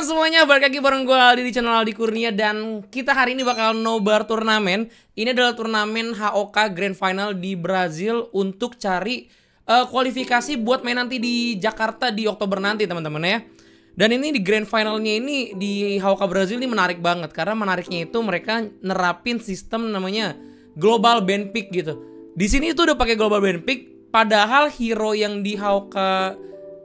Halo semuanya, balik lagi bareng gue Aldi di channel Aldi Kurnia Dan kita hari ini bakal nobar turnamen Ini adalah turnamen HOK Grand Final di Brazil Untuk cari uh, kualifikasi buat main nanti di Jakarta di Oktober nanti teman-teman ya Dan ini di Grand Finalnya ini di HOK Brazil ini menarik banget Karena menariknya itu mereka nerapin sistem namanya Global Band Pick gitu di sini itu udah pakai Global Band Pick Padahal hero yang di HOK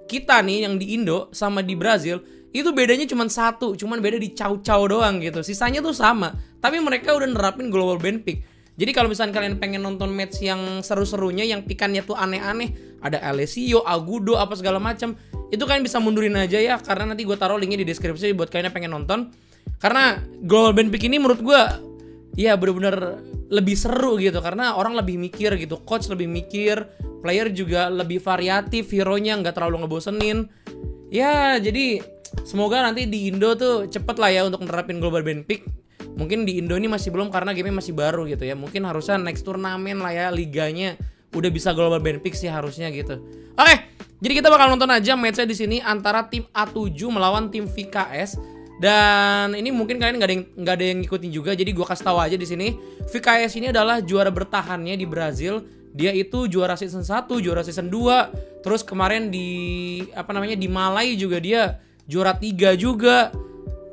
kita nih yang di Indo sama di Brazil itu bedanya cuma satu, cuma beda di caw-caw doang gitu. Sisanya tuh sama, tapi mereka udah nerapin global band pick. Jadi kalau misalnya kalian pengen nonton match yang seru-serunya, yang pikannya tuh aneh-aneh, ada Alessio, Agudo, apa segala macam, itu kalian bisa mundurin aja ya, karena nanti gue taruh linknya di deskripsi buat kalian yang pengen nonton. Karena global band pick ini menurut gue Ya bener-bener lebih seru gitu karena orang lebih mikir gitu, coach lebih mikir, player juga lebih variatif, hero-nya nggak terlalu ngebosenin. Ya jadi semoga nanti di Indo tuh cepet lah ya untuk nerapin global band pick. Mungkin di Indo ini masih belum karena game masih baru gitu ya. Mungkin harusnya next turnamen lah ya liganya udah bisa global band pick sih harusnya gitu. Oke, jadi kita bakal nonton aja matchnya di sini antara tim A7 melawan tim VKS dan ini mungkin kalian nggak ada yang nggak ada yang ngikutin juga, jadi gua kasih tahu aja di sini. VKS ini adalah juara bertahannya di Brazil. Dia itu juara season 1, juara season 2, terus kemarin di apa namanya di Malai juga dia juara 3 juga.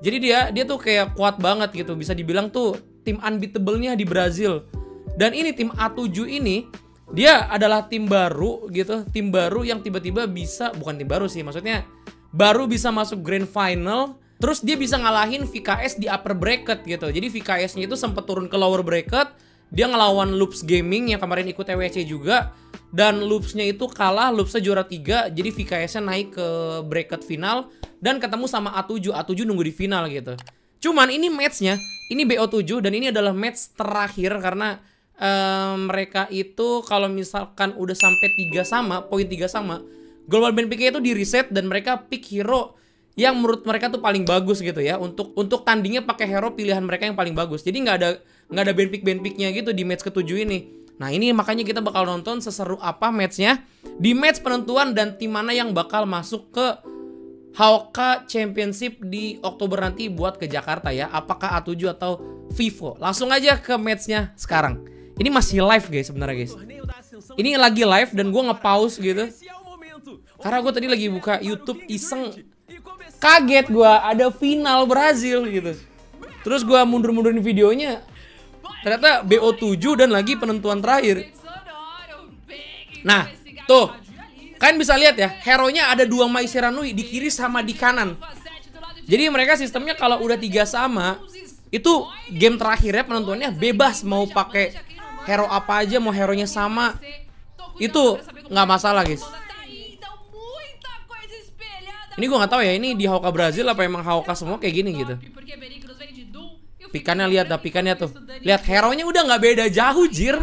Jadi dia dia tuh kayak kuat banget gitu, bisa dibilang tuh tim unbeatable-nya di Brazil. Dan ini tim A7 ini dia adalah tim baru gitu, tim baru yang tiba-tiba bisa bukan tim baru sih, maksudnya baru bisa masuk grand final Terus dia bisa ngalahin VKS di upper bracket gitu. Jadi VKS-nya itu sempat turun ke lower bracket, dia ngelawan Loops Gaming yang kemarin ikut TWC e juga dan Loops-nya itu kalah, Loops-nya juara 3, jadi VKS-nya naik ke bracket final dan ketemu sama A7, A7 nunggu di final gitu. Cuman ini match-nya, ini BO7 dan ini adalah match terakhir karena um, mereka itu kalau misalkan udah sampai 3 sama, poin 3 sama, Global Band PK itu di reset dan mereka pick hero yang menurut mereka tuh paling bagus gitu ya untuk untuk tandingnya pakai hero pilihan mereka yang paling bagus jadi nggak ada nggak ada benefit picknya gitu di match ketujuh ini nah ini makanya kita bakal nonton seseru apa matchnya di match penentuan dan tim mana yang bakal masuk ke Hawka Championship di Oktober nanti buat ke Jakarta ya apakah A7 atau Vivo langsung aja ke matchnya sekarang ini masih live guys sebenarnya guys ini lagi live dan gue ngepause gitu karena gue tadi lagi buka YouTube iseng kaget gue ada final Brazil gitu terus gue mundur-mundurin videonya ternyata BO7 dan lagi penentuan terakhir nah tuh kalian bisa lihat ya hero-nya ada dua Maiseranui di kiri sama di kanan jadi mereka sistemnya kalau udah tiga sama itu game terakhirnya penentuannya bebas mau pakai hero apa aja mau hero nya sama itu nggak masalah guys ini gue gak tahu ya, ini di Hauka Brazil apa emang Hauka semua kayak gini gitu. Pikannya lihat dah, pikannya tuh. Lihat heronya udah gak beda jauh, jir.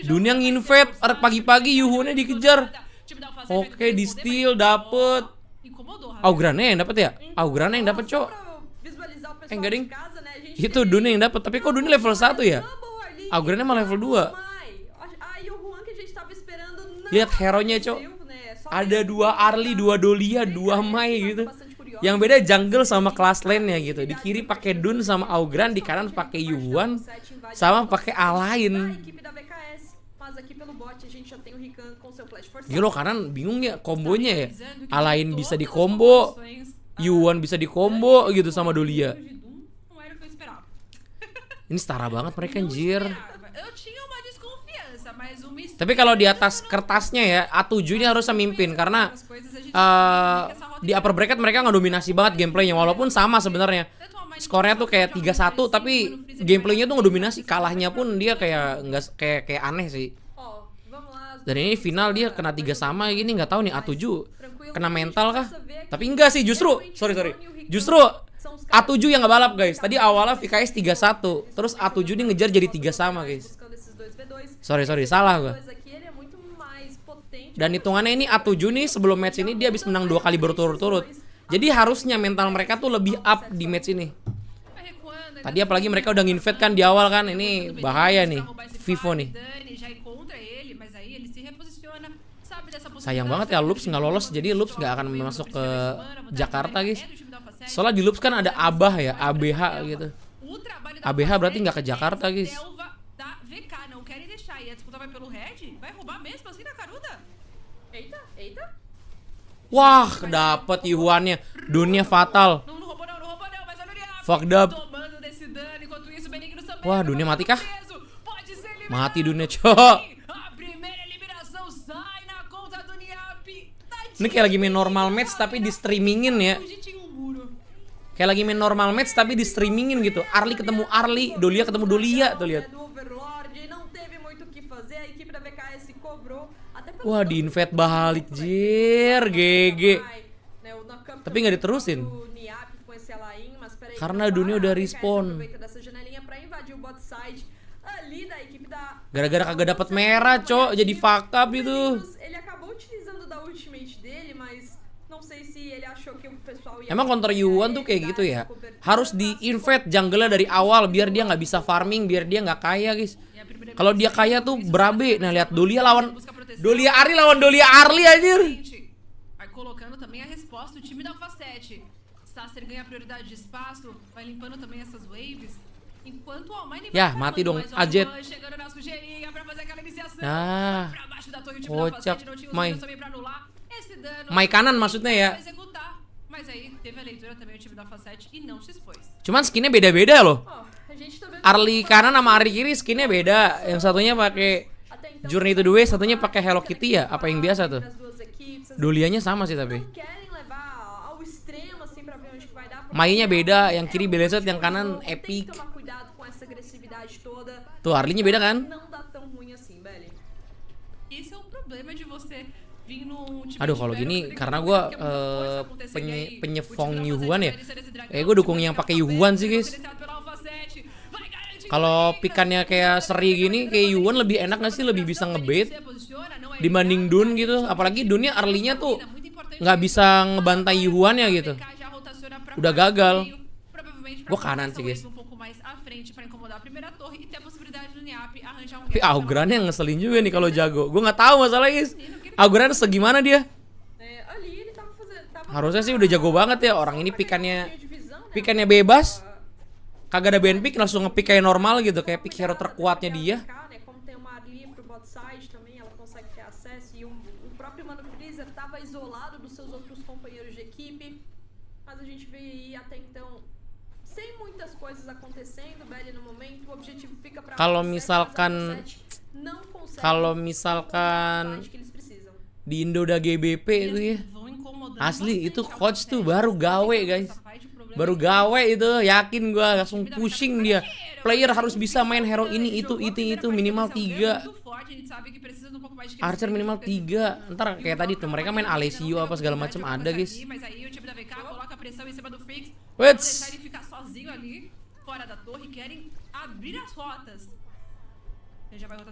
Dunia nginvade, er, pagi-pagi Yuhunnya dikejar. Oke, di steal dapet. Augrane yang dapet ya? Augrane yang dapet, cok. Eh, enggak ding. Itu Dunia yang dapet, tapi kok Dunia level 1 ya? Augrane mah level 2. Lihat hero-nya, Cok. Ada dua Arli, dua Dolia, dua Mai gitu. Yang beda jungle sama class lane ya gitu. Di kiri pakai Dun sama Augran, di kanan pakai Yuan sama pakai Alain. Gila kanan bingung ya kombonya ya. Alain bisa di combo, Yuan bisa di combo gitu sama Dolia. Ini setara banget mereka anjir. Tapi kalau di atas kertasnya ya A7 ini harus memimpin karena uh, di upper bracket mereka nggak dominasi banget gameplaynya walaupun sama sebenarnya. Skornya tuh kayak tiga satu tapi gameplaynya tuh nggak dominasi kalahnya pun dia kayak nggak kayak kayak aneh sih. Dan ini final dia kena tiga sama gini nggak tahu nih A7 kena mental kah? Tapi enggak sih justru sorry sorry justru A7 yang nggak balap guys. Tadi awalnya VKS tiga satu terus A7 ini ngejar jadi tiga sama guys. Sorry, sorry, salah gue Dan hitungannya ini A7 nih sebelum match ini dia habis menang dua kali berturut-turut. Jadi harusnya mental mereka tuh lebih up di match ini. Tadi apalagi mereka udah nginvet kan di awal kan ini bahaya nih Vivo nih. Sayang banget ya Loops nggak lolos jadi Loops nggak akan masuk ke Jakarta guys. Soalnya di Loops kan ada Abah ya ABH gitu. ABH berarti nggak ke Jakarta guys disputa vai pelo red? Vai roubar mesmo assim da caruda? Eita, eita. Wah, dapat ihuannya. Um dunia fatal. Fuck não Wah, dunia mati kah? Mati dunia, cok. Ini kayak lagi main normal match tapi di streamingin ya. Um kayak lagi main normal match tapi di streamingin gitu. Arli ketemu Arli, Dolia ketemu Dolia tuh lihat. Wah di invite balik jir GG Tapi gak diterusin Karena dunia udah respon Gara-gara kagak dapet merah cok Jadi fuck up itu Emang counter Yuan tuh kayak gitu ya Harus di invite jungle dari awal Biar dia gak bisa farming Biar dia gak kaya guys Kalau dia kaya tuh berabe Nah lihat dulu ya lawan Dolia Arli lawan Dolia Arli anjir. Colocando também a resposta, o time da Sasser ganha prioridade de espaço, vai limpando também essas waves. Enquanto o Almighty Ya, mati dong. Ajet. Chegando na sujeirinha pra fazer Ah. Pra baixo oh, Mai kanan maksudnya ya. Cuman skinnya beda-beda loh. Oh, Arli kanan sama Arli kiri skinnya beda. Yang satunya pakai Journey to the Way satunya pakai Hello Kitty ya? Apa yang biasa tuh? Dulianya sama sih tapi. Mainnya beda, yang kiri set, yang kanan Epic. Tuh harley beda kan? Aduh kalau gini karena gue uh, penye penyefong Yuhuan ya, eh gue dukung yang pakai Yuhuan sih guys. Kalau pikannya kayak seri gini, kayak Yuan lebih enak gak sih? Lebih bisa ngebait dibanding Dun gitu. Apalagi Dunnya early-nya tuh nggak bisa ngebantai Yuan ya gitu. Udah gagal. Gue kanan sih guys. Tapi Augran yang ngeselin juga nih kalau jago. Gue nggak tahu masalah guys. Augran segimana dia? Harusnya sih udah jago banget ya orang ini pikannya pikannya bebas kagak ada band pick langsung ngepick kayak normal gitu kayak pick hero terkuatnya dia Kalau misalkan kalau misalkan di Indo udah GBP ya. itu ya. Asli itu coach tuh baru gawe guys baru gawe itu yakin gue langsung pusing dia player harus bisa main hero ini itu itu itu minimal tiga Archer minimal tiga ntar kayak tadi tuh mereka main Alessio apa segala macam ada guys Wait.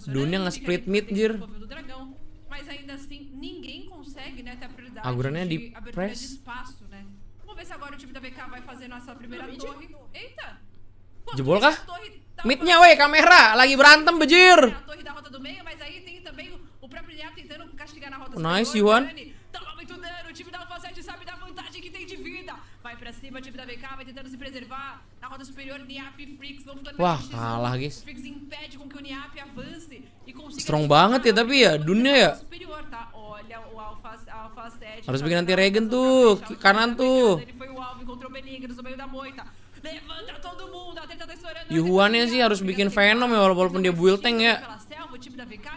Dunia nge-split mid, jir Agurannya di press ver se agora o time da BK vai fazer nossa primeira Mid. torre. Eita! Pô, Jebol kah? Midnya weh, kamera, lagi berantem bejir. A torre da rota do meio, mas aí tem também o próprio Niap tentando castigar na rota. Nice, Yuan. pra cima, time da VK vai tentando se preservar na roda superior, Niap e Freaks vão ficando Wah, kalah guys. Freaks impede com que o Niap avance e consiga kan Strong banget ya tapi ya dunia ya. Superior, tá? Olha o Alpha, Alpha 7. Harus bikin nanti Regen tuh, ke kanan tuh. Ele foi o alvo, encontrou o Benignos no meio da moita. Levanta todo mundo, a treta tá estourando. E sih harus bikin Venom ya walaupun dia build tank ya.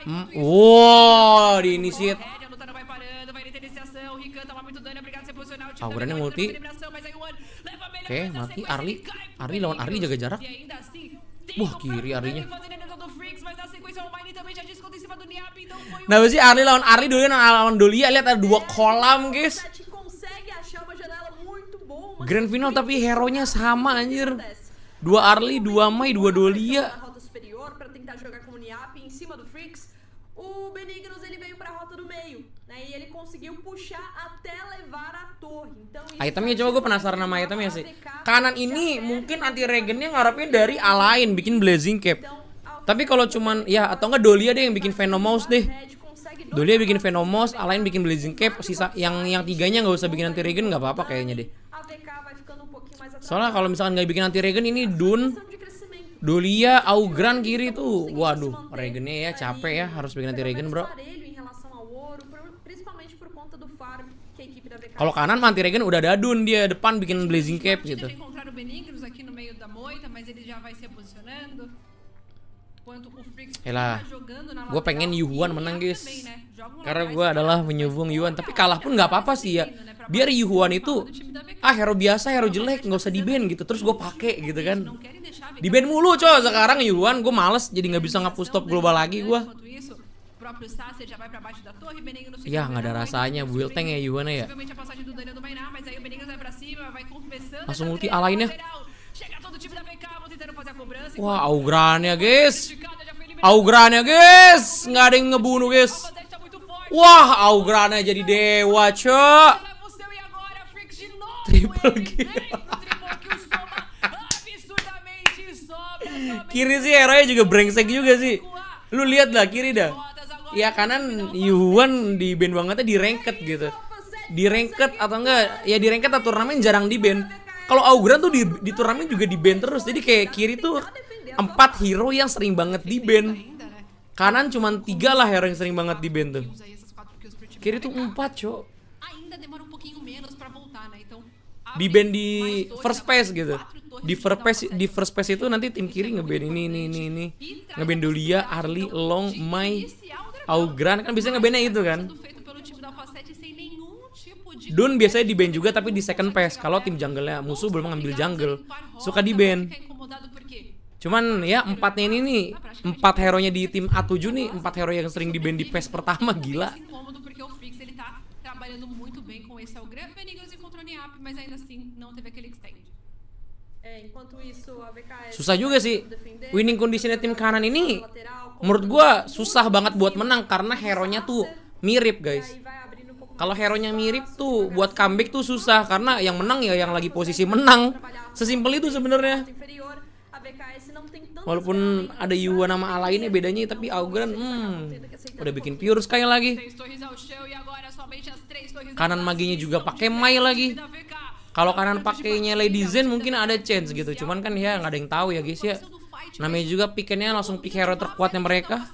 Hmm. Wow, di diinisiat. Saurannya multi. Oke, okay, mati Arli. Arli lawan Arli jaga jarak. Wah, kiri Arlinya. Nah, berarti Arli lawan Arli dulu ya? lawan Dolia lihat ada dua kolam, guys. Grand final tapi hero-nya sama anjir. Dua Arli, dua Mai, dua Dolia e ele conseguiu puxar até levar a torre. Então, itemnya coba gue penasaran sama itemnya sih. Kanan ini mungkin anti regennya ngarepin dari Alain bikin Blazing Cap. Tapi kalau cuman ya atau enggak Dolia deh yang bikin Venomous deh. Dolia bikin Venomous, Alain bikin Blazing Cap, sisa yang yang tiganya nggak usah bikin anti regen nggak apa-apa kayaknya deh. Um Soalnya kalau misalkan nggak bikin anti regen ini Dun Dolia, Augran kiri tuh. Waduh, regennya ya capek ya, harus bikin anti regen, Bro. Kalau kanan anti regen udah dadun dia depan bikin blazing iya, cap gitu. Hela, gue pengen Yuhuan iya, menang guys Karena gue adalah menyubung Yuhuan Tapi kalah pun nggak apa-apa sih ya Biar Yuhuan itu Ah hero biasa, hero jelek, nggak usah di ban gitu Terus gue pake gitu kan Di ban mulu coy sekarang Yuhuan Gue males jadi nggak bisa ngapus top global lagi gue próprio Ya, nggak ada rasanya tank ya Yuana ya. Possivelmente a passagem do Daniel do Mainá, Langsung ulti Chega todo time da VK, vão tentando fazer a cobrança. Wah, Augrania, guys. Augrania, guys. Nggak ada yang ngebunuh, guys. E Wah, Augrania jadi dewa, cok. E triple kill. kiri sih heronya juga brengsek juga sih. Lu lihat lah kiri dah ya kanan Yuan di band banget di ranked gitu di ranked atau enggak ya di ranked atau turnamen jarang di band kalau Augran tuh di, di turnamen juga di band terus jadi kayak kiri tuh empat hero yang sering banget di band kanan cuma tiga lah hero yang sering banget di band tuh kiri tuh empat cok di band di first pass gitu di first pass di first pass itu nanti tim kiri ngeband ini ini ini ini ngeband Dolia Arli Long Mai Gran kan biasanya ngebandnya itu kan. Dun biasanya di band juga tapi di second pass kalau tim jungle-nya musuh belum ngambil jungle suka di band. Cuman ya empatnya ini nih empat hero nya di tim A7 nih empat hero yang sering di band di pass pertama gila. Susah juga sih. Winning conditionnya tim kanan ini menurut gue susah banget buat menang karena hero-nya tuh mirip guys kalau hero-nya mirip tuh buat comeback tuh susah karena yang menang ya yang lagi posisi menang sesimpel itu sebenarnya walaupun ada Yuwa nama ala ini bedanya tapi Augran hmm, udah bikin pure sekali lagi kanan maginya juga pakai Mai lagi kalau kanan pakainya Lady Zen mungkin ada chance gitu cuman kan ya nggak ada yang tahu ya guys ya Namanya juga pikirnya langsung pick hero terkuatnya mereka.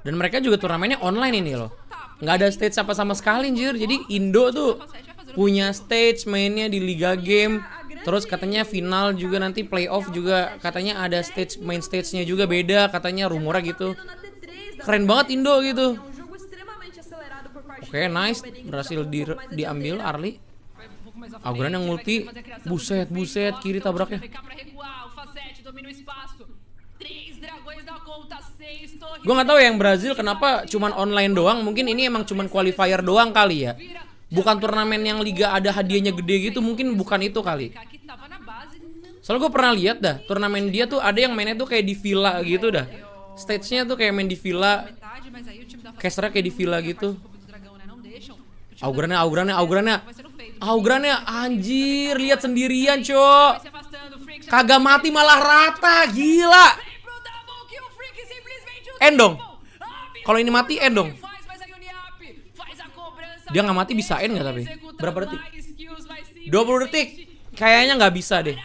Dan mereka juga turnamennya online ini loh. Nggak ada stage apa sama sekali anjir. Jadi Indo tuh punya stage mainnya di Liga Game. Terus katanya final juga nanti playoff juga katanya ada stage main stage-nya juga beda katanya rumornya gitu. Keren banget Indo gitu. Oke, okay, nice. Berhasil di, diambil Arli. Aguran yang multi. Buset, buset. Kiri tabraknya. Gue nggak tahu yang Brazil kenapa cuman online doang. Mungkin ini emang cuman qualifier doang kali ya. Bukan turnamen yang liga ada hadiahnya gede gitu. Mungkin bukan itu kali. Soalnya gue pernah lihat dah turnamen dia tuh ada yang mainnya tuh kayak di villa gitu dah. Stage-nya tuh kayak main di villa. Casternya kayak di villa gitu. Augurana, Augurana, Augurana. Augurana anjir, lihat sendirian, Cok. Kagak mati malah rata, gila. Endong. Kalau ini mati endong. Dia nggak mati bisa end nggak tapi? Berapa detik? 20 detik. Kayaknya nggak bisa deh.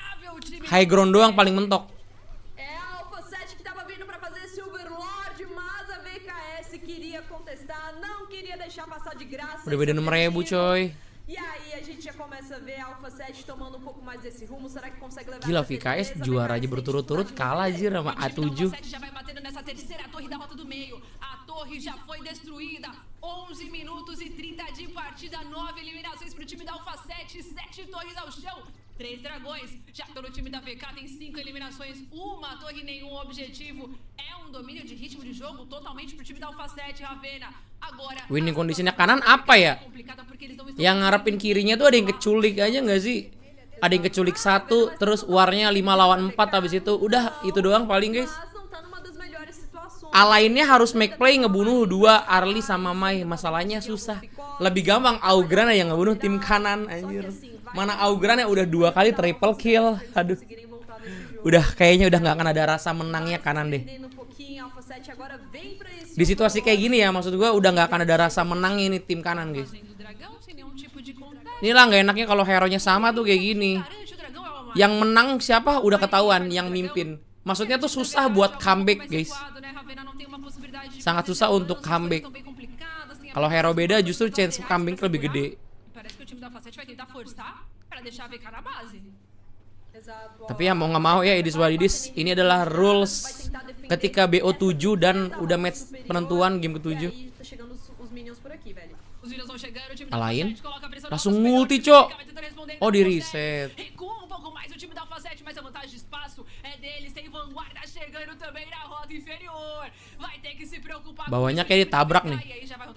High ground doang paling mentok. queria contestar, não queria deixar passar de graça. Udah beda 6000 E aí a gente já começa a ver a Alpha 7 tomando um pouco mais desse rumo. Será que consegue levar Gila, VKS juara aja berturut-turut kalah anjir sama A7 já vai batendo nessa terceira torre da rota do meio. A torre já foi destruída. 11 minutos e 30 de partida, 9 eliminações para o time da Alfa 7, 7 torres ao chão, 3 dragões. Já pelo time da VK tem 5 eliminações, uma torre, nenhum objetivo. É um domínio de ritmo de jogo totalmente para o time da Alfa 7, Ravena. Agora, Winning condition kanan apa ya? Yang ngarepin kirinya tuh ada yang keculik aja nggak sih? Ada yang keculik satu, terus warnya 5 lawan 4 habis itu. Udah, itu doang paling guys. Alainnya harus make play ngebunuh dua Arli sama Mai. Masalahnya susah. Lebih gampang Augrana yang ngebunuh tim kanan anjir. Mana Augrana udah dua kali triple kill. Aduh. Udah kayaknya udah nggak akan ada rasa menangnya kanan deh. Di situasi kayak gini ya maksud gua udah nggak akan ada rasa menang ini tim kanan guys. Inilah nggak enaknya kalau hero-nya sama tuh kayak gini. Yang menang siapa udah ketahuan yang mimpin. Maksudnya tuh susah buat comeback, guys. Sangat susah untuk comeback. Kalau Hero beda justru chance comeback lebih gede. Tapi ya mau nggak mau ya Edis Wadidis Ini adalah rules ketika BO7 dan udah match penentuan game ke-7 Alain Langsung multi cok Oh di reset eh, deles, tem vanguarda chegando também na rota inferior. Vai ter que se preocupar Bawahnya kayak ditabrak nih. Aí já vai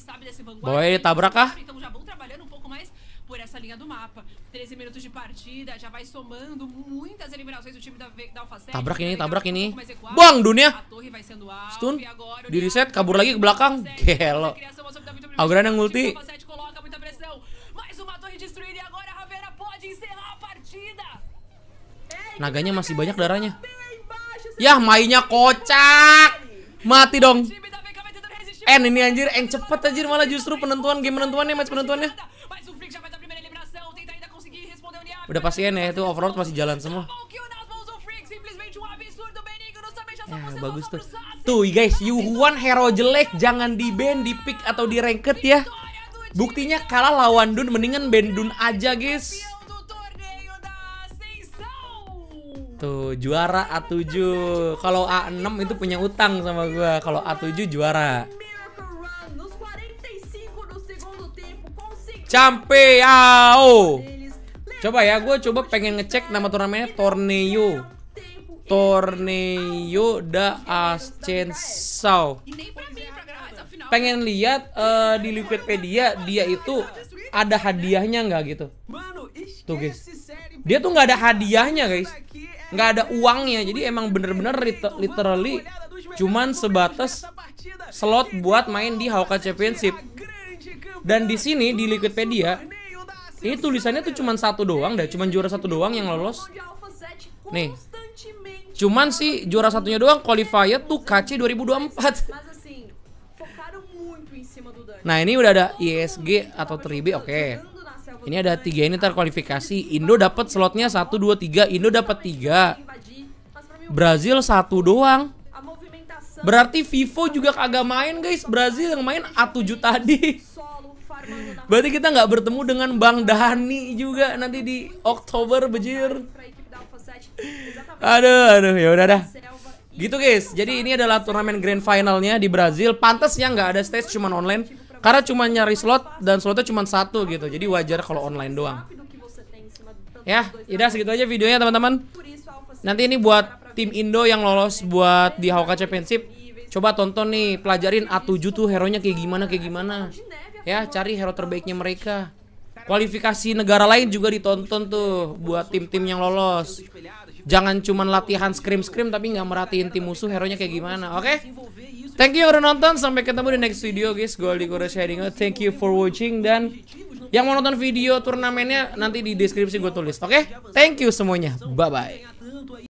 sabe desse vanguarda. Bawahnya tabrak kah? Então já vão trabalhando um pouco mais por essa linha do mapa. 13 minutos de partida, já vai somando muitas eliminações do time da, da Tabrak ini, tabrak ini. Um Buang dunia. Stun. E Di reset, kabur lagi ke belakang. Gelo. Agran yang multi. uma torre destruída e agora a Ravera pode encerrar a partida. Naganya masih banyak darahnya. Yah, mainnya kocak. Mati dong. En ini anjir, en cepet anjir malah justru penentuan game penentuannya match penentuannya. Udah pasti en ya itu overlord masih jalan semua. Ya, bagus tuh. Tuh guys, Yuhuan hero jelek jangan di ban, di pick atau di ranked ya. Buktinya kalah lawan Dun mendingan ban Dun aja guys. Tuh, juara A7. Kalau A6 itu punya utang sama gua. Kalau A7 juara. Campeão. Coba ya, gue coba pengen ngecek nama turnamennya Torneo. Torneo da Ascensão. Pengen lihat uh, di wikipedia dia itu ada hadiahnya nggak gitu. Tuh guys. Dia tuh nggak ada hadiahnya guys nggak ada uangnya jadi emang bener-bener literally cuman sebatas slot buat main di Hawka Championship dan di sini di Liquidpedia ini tulisannya tuh cuman satu doang dah cuman juara satu doang yang lolos nih cuman sih juara satunya doang qualifier tuh KC 2024 Nah ini udah ada ISG atau 3B, oke okay. Ini ada tiga ini terkualifikasi Indo dapat slotnya satu dua tiga. Indo dapat tiga. Brazil satu doang. Berarti Vivo juga kagak main guys. Brazil yang main A7 tadi. Berarti kita nggak bertemu dengan Bang Dani juga nanti di Oktober bejir. Aduh, aduh, ya udah dah. Gitu guys. Jadi ini adalah turnamen grand finalnya di Brazil. pantas Pantasnya nggak ada stage cuman online. Karena cuma nyari slot dan slotnya cuma satu gitu. Jadi wajar kalau online doang. Ya, udah segitu aja videonya teman-teman. Nanti ini buat tim Indo yang lolos buat di Hawka Championship. Coba tonton nih, pelajarin A7 tuh hero-nya kayak gimana kayak gimana. Ya, cari hero terbaiknya mereka. Kualifikasi negara lain juga ditonton tuh buat tim-tim yang lolos. Jangan cuma latihan scrim-scrim tapi nggak merhatiin tim musuh hero-nya kayak gimana. Oke? Okay? Thank you udah nonton, sampai ketemu di next video guys. Gue Aldi Kura sharing. Oh, thank you for watching dan yang mau nonton video turnamennya nanti di deskripsi gue tulis. Oke? Okay? Thank you semuanya. Bye bye.